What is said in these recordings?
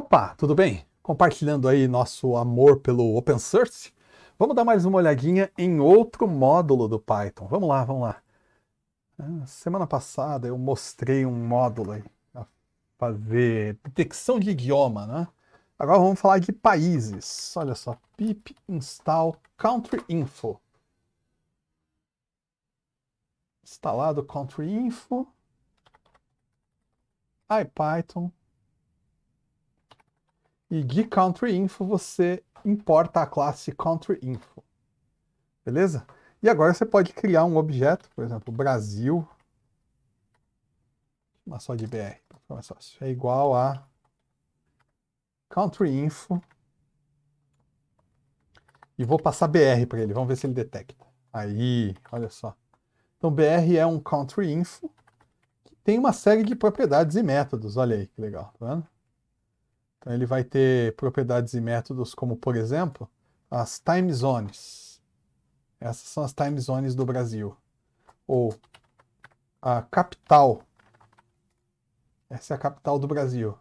Opa, tudo bem? Compartilhando aí nosso amor pelo open source, vamos dar mais uma olhadinha em outro módulo do Python. Vamos lá, vamos lá. Ah, semana passada eu mostrei um módulo aí para fazer detecção de idioma, né? Agora vamos falar de países. Olha só, pip install country info. Instalado country info, IPython e de country info você importa a classe country info. Beleza? E agora você pode criar um objeto, por exemplo, Brasil. Uma só de BR, então é, é igual a country info. E vou passar BR para ele, vamos ver se ele detecta. Aí, olha só. Então, BR é um country info que tem uma série de propriedades e métodos. Olha aí, que legal, tá vendo? Então ele vai ter propriedades e métodos como, por exemplo, as time zones. Essas são as time zones do Brasil. Ou a capital. Essa é a capital do Brasil.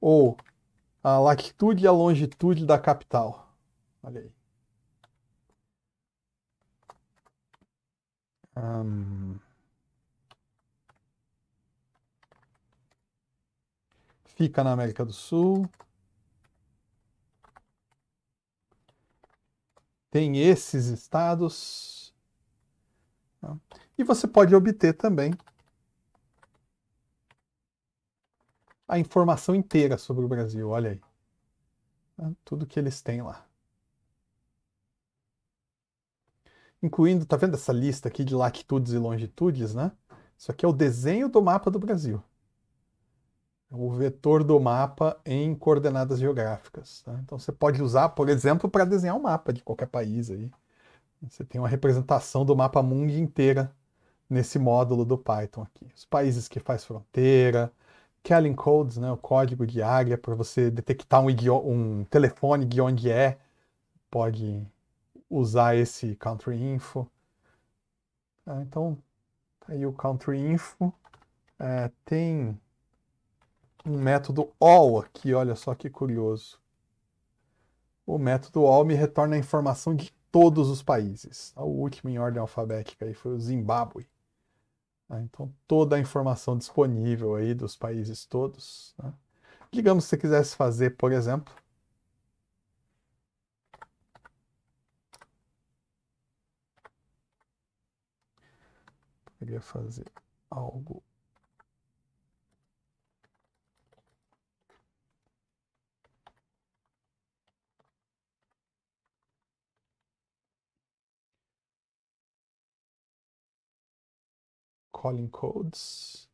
Ou a latitude e a longitude da capital. Olha aí. Um... fica na América do Sul. Tem esses estados. Tá. E você pode obter também a informação inteira sobre o Brasil. Olha aí. Tá. Tudo que eles têm lá. Incluindo, tá vendo essa lista aqui de latitudes e longitudes, né? Isso aqui é o desenho do mapa do Brasil o vetor do mapa em coordenadas geográficas. Tá? Então você pode usar, por exemplo, para desenhar um mapa de qualquer país aí. Você tem uma representação do mapa mundo inteira nesse módulo do Python aqui. Os países que faz fronteira, Kellen Codes, né, o código de área para você detectar um, um telefone de onde é, pode usar esse country info. Ah, então, tá aí o country info. É, tem um método all aqui, olha só que curioso. O método all me retorna a informação de todos os países. O último em ordem alfabética aí foi o Zimbábue. Né? Então, toda a informação disponível aí dos países todos. Né? Digamos que você quisesse fazer, por exemplo, queria fazer algo calling codes.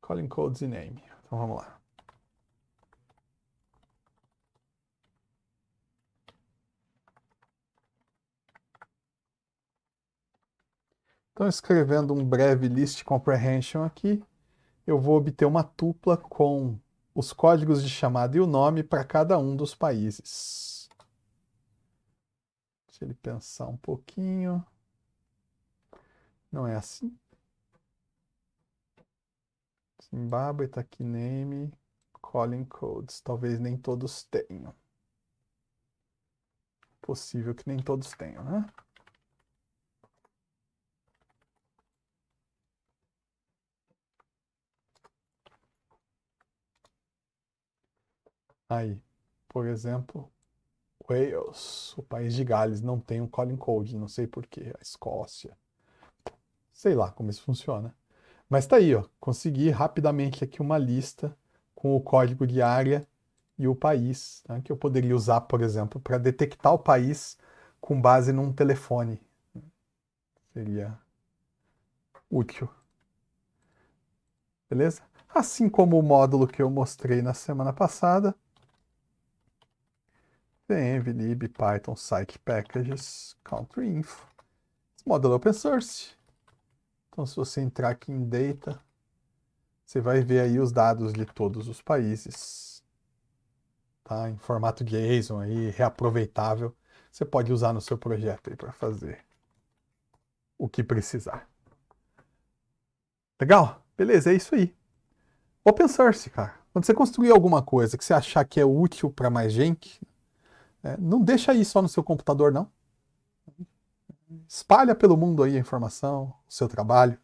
Calling codes e name. Então vamos lá. Então, escrevendo um breve list comprehension aqui, eu vou obter uma tupla com os códigos de chamada e o nome para cada um dos países. Deixa ele pensar um pouquinho. Não é assim? Zimbabwe, Name, Calling Codes. Talvez nem todos tenham. Possível que nem todos tenham, né? Aí, por exemplo, Wales, o país de Gales, não tem um calling code, não sei porquê, a Escócia. Sei lá como isso funciona. Mas tá aí, ó. Consegui rapidamente aqui uma lista com o código de área e o país, né, que eu poderia usar, por exemplo, para detectar o país com base num telefone. Seria útil. Beleza? Assim como o módulo que eu mostrei na semana passada, vem lib python site packages info. Esse módulo é open source, então, se você entrar aqui em Data, você vai ver aí os dados de todos os países, tá? Em formato JSON aí, reaproveitável. Você pode usar no seu projeto aí para fazer o que precisar. Legal? Beleza, é isso aí. Open source, cara. Quando você construir alguma coisa que você achar que é útil para mais gente, né, não deixa aí só no seu computador, não. Espalha pelo mundo aí a informação, o seu trabalho.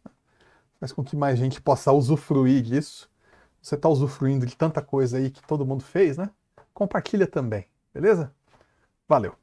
Faz com que mais gente possa usufruir disso. Você está usufruindo de tanta coisa aí que todo mundo fez, né? Compartilha também, beleza? Valeu!